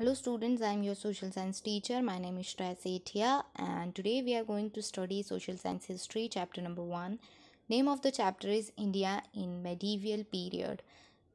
Hello students, I am your social science teacher. My name is Shreya Sethia and today we are going to study social science history chapter number 1. Name of the chapter is India in medieval period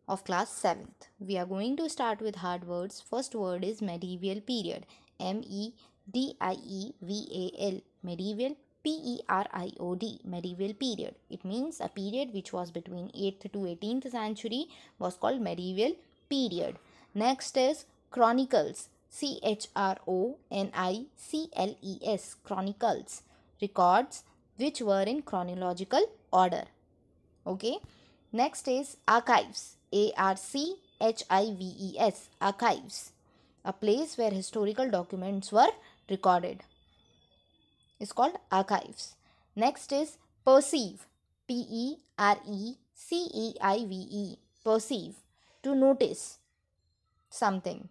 of class 7th. We are going to start with hard words. First word is medieval period. M E D I E V A L medieval P E R I O D medieval period. It means a period which was between 8th to 18th century was called medieval period. Next is Chronicles C H R O N I C L E S Chronicles records which were in chronological order. Okay. Next is archives A R C H I V E S archives a place where historical documents were recorded is called archives. Next is perceive P E R E C E I V E perceive to notice something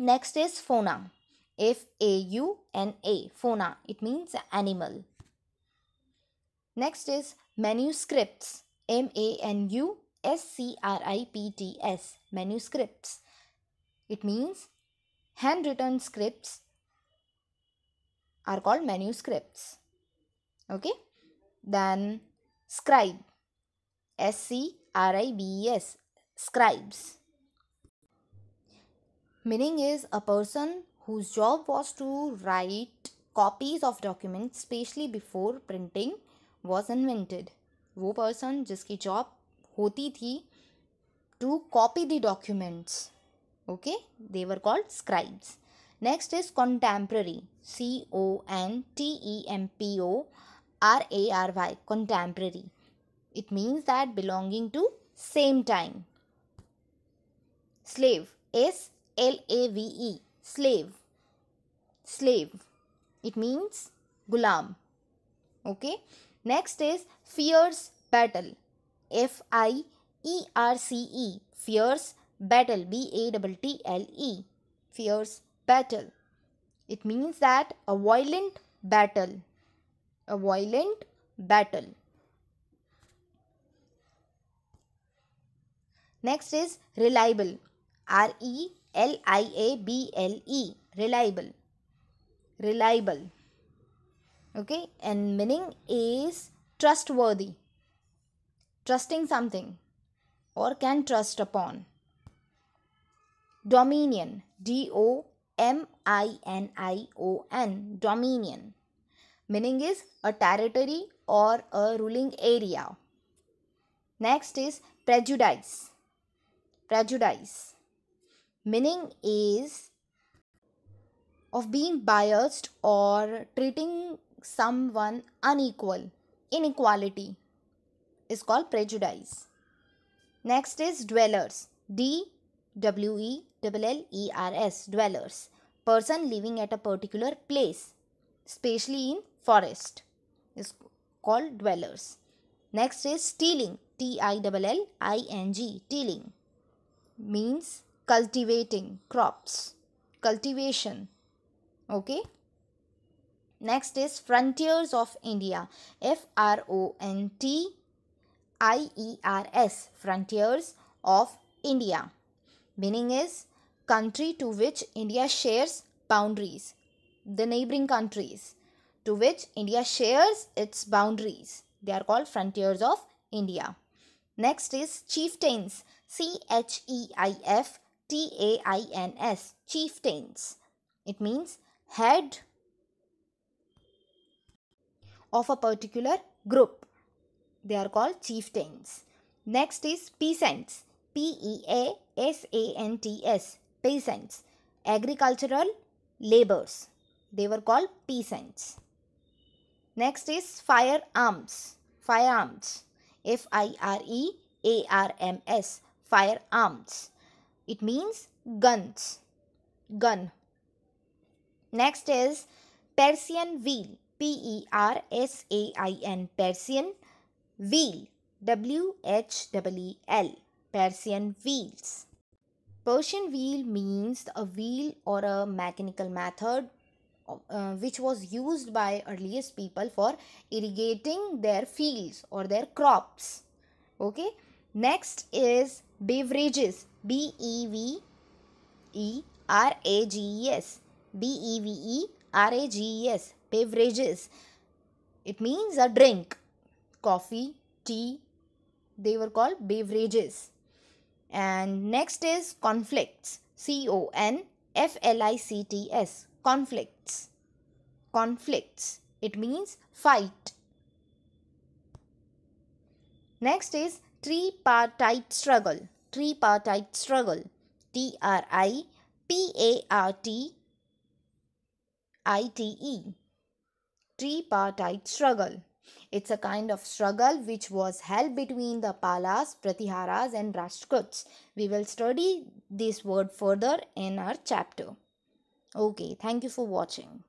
Next is fauna. F A U N A. Fauna. It means animal. Next is manuscripts. M A N U S C R I P T S. Manuscripts. It means handwritten scripts are called manuscripts. Okay. Then scribe. S C R I B E S. Scribes Meaning is a person whose job was to write copies of documents, especially before printing was invented. वो person जिसकी job होती थी to copy the documents. Okay? They were called scribes. Next is contemporary. C O N T E M P O R A R Y. Contemporary. it means that belonging to same time slave s L A V E, slave. Slave. It means gulam. Okay. Next is fierce battle. F I E R C E, fierce battle. B A T T L E, fierce battle. It means that a violent battle. A violent battle. Next is reliable. R E L I A B L E reliable reliable okay and meaning is trustworthy trusting something or can trust upon dominion D O M I N I O N dominion meaning is a territory or a ruling area next is prejudice prejudice Meaning is of being biased or treating someone unequal. Inequality is called prejudice. Next is dwellers. D W E L L E R S. Dwellers. Person living at a particular place, especially in forest, is called dwellers. Next is stealing. T I L L I N G. Stealing means cultivating crops cultivation okay next is frontiers of india f r o n t i e r s frontiers of india meaning is country to which india shares boundaries the neighboring countries to which india shares its boundaries they are called frontiers of india next is chieftains c h e i f T A I N S, chieftains. It means head of a particular group. They are called chieftains. Next is peasants. P E A S A N T S, peasants. Agricultural laborers. They were called peasants. Next is firearms. Firearms. F I R E A R M S. Firearms. It means guns. Gun. Next is Persian wheel. P E R S A I N. Persian wheel. W H E L. Persian wheels. Persian wheel means a wheel or a mechanical method uh, which was used by earliest people for irrigating their fields or their crops okay next is Beverages B E V E R A G E S B E V E R A G E S beverages it means a drink coffee tea they were called beverages and next is conflicts C O N F L I C T S conflicts conflicts it means fight next is tripartite struggle. Tripartite struggle. T R I P A R T I T E. Tripartite struggle. It's a kind of struggle which was held between the Palas, Pratiharas and Rashkuts. We will study this word further in our chapter. Okay, thank you for watching.